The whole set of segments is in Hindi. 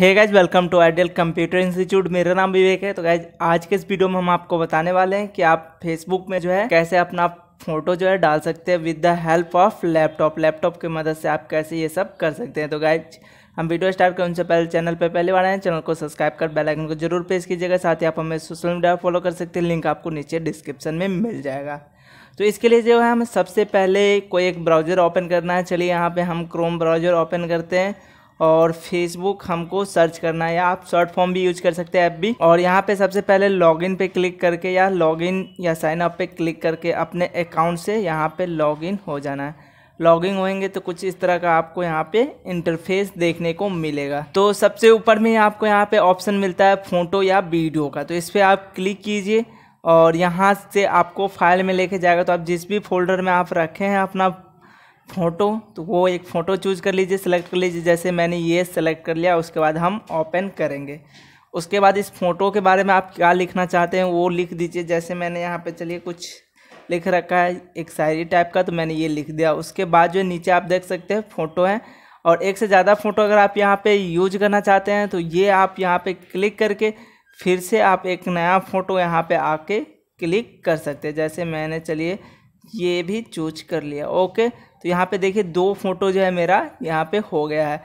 hey guys welcome to ideal computer institute मेरा नाम विवेक है तो गाइज आज के इस वीडियो में हम आपको बताने वाले हैं कि आप फेसबुक में जो है कैसे अपना फोटो जो है डाल सकते हैं with the help of laptop laptop की मदद से आप कैसे ये सब कर सकते हैं तो गाइज हम वीडियो स्टार्ट करें उनसे पहले चैनल पर पहले बार आए चैनल को सब्सक्राइब कर बेल आइकन को जरूर प्रेस कीजिएगा साथ ही आप हमें सोशल मीडिया फॉलो कर सकते हैं लिंक आपको नीचे डिस्क्रिप्शन में मिल जाएगा तो इसके लिए जो है हमें सबसे पहले कोई एक ब्राउज़र ओपन करना है चलिए यहाँ पर हम क्रोम ब्राउज़र ओपन करते हैं और फेसबुक हमको सर्च करना है या आप शॉर्ट फॉर्म भी यूज कर सकते हैं ऐप भी और यहाँ पे सबसे पहले लॉगिन पे क्लिक करके या लॉगिन या साइन अप पे क्लिक करके अपने अकाउंट से यहाँ पे लॉगिन हो जाना है लॉगिंग होएंगे तो कुछ इस तरह का आपको यहाँ पे इंटरफेस देखने को मिलेगा तो सबसे ऊपर में आपको यहाँ पे ऑप्शन मिलता है फ़ोटो या वीडियो का तो इस पर आप क्लिक कीजिए और यहाँ से आपको फाइल में लेके जाएगा तो आप जिस भी फोल्डर में आप रखे हैं अपना फ़ोटो तो वो एक फ़ोटो चूज़ कर लीजिए सेलेक्ट कर लीजिए जैसे मैंने ये सेलेक्ट कर लिया उसके बाद हम ओपन करेंगे उसके बाद इस फ़ोटो के बारे में आप क्या लिखना चाहते हैं वो लिख दीजिए जैसे मैंने यहाँ पे चलिए कुछ लिख रखा है एक शायरी टाइप का तो मैंने ये लिख दिया उसके बाद जो नीचे आप देख सकते हैं फ़ोटो है और एक से ज़्यादा फ़ोटो अगर आप यहाँ पर यूज करना चाहते हैं तो ये आप यहाँ पर क्लिक करके फिर से आप एक नया फ़ोटो यहाँ पर आके क्लिक कर सकते हैं जैसे मैंने चलिए ये भी चूज कर लिया ओके तो यहाँ पे देखिए दो फ़ोटो जो है मेरा यहाँ पे हो गया है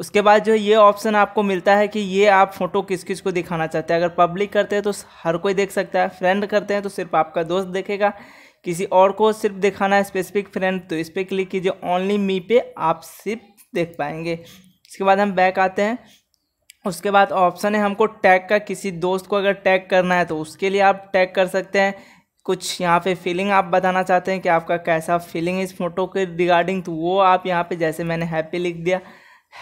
उसके बाद जो ये ऑप्शन आपको मिलता है कि ये आप फ़ोटो किस किस को दिखाना चाहते हैं अगर पब्लिक करते हैं तो हर कोई देख सकता है फ्रेंड करते हैं तो सिर्फ आपका दोस्त देखेगा किसी और को सिर्फ दिखाना है स्पेसिफिक फ्रेंड तो इस पर क्लिक कीजिए ओनली मी पे आप सिर्फ देख पाएंगे इसके बाद हम बैक आते हैं उसके बाद ऑप्शन है हमको टैग का किसी दोस्त को अगर टैग करना है तो उसके लिए आप टैग कर सकते हैं कुछ यहाँ पे फीलिंग आप बताना चाहते हैं कि आपका कैसा फीलिंग इस फ़ोटो के रिगार्डिंग तो वो आप यहाँ पे जैसे मैंने हैप्पी लिख दिया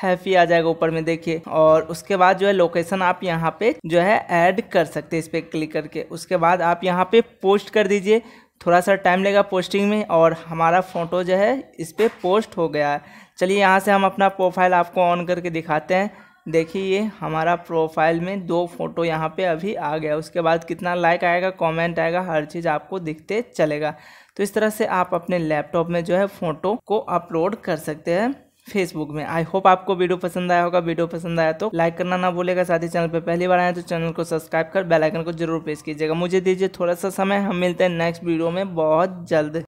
हैप्पी आ जाएगा ऊपर में देखिए और उसके बाद जो है लोकेशन आप यहाँ पे जो है ऐड कर सकते हैं इस पर क्लिक करके उसके बाद आप यहाँ पे पोस्ट कर दीजिए थोड़ा सा टाइम लेगा पोस्टिंग में और हमारा फ़ोटो जो है इस पर पोस्ट हो गया है चलिए यहाँ से हम अपना प्रोफाइल आपको ऑन करके दिखाते हैं देखिए ये हमारा प्रोफाइल में दो फोटो यहाँ पे अभी आ गया उसके बाद कितना लाइक आएगा कमेंट आएगा हर चीज़ आपको दिखते चलेगा तो इस तरह से आप अपने लैपटॉप में जो है फ़ोटो को अपलोड कर सकते हैं फेसबुक में आई होप आपको वीडियो पसंद आया होगा वीडियो पसंद आया तो लाइक करना ना भूलेगा साथ ही चैनल पर पहली बार आए तो चैनल को सब्सक्राइब कर बेलाइकन को जरूर प्रेस कीजिएगा मुझे दीजिए थोड़ा सा समय हम मिलते हैं नेक्स्ट वीडियो में बहुत जल्द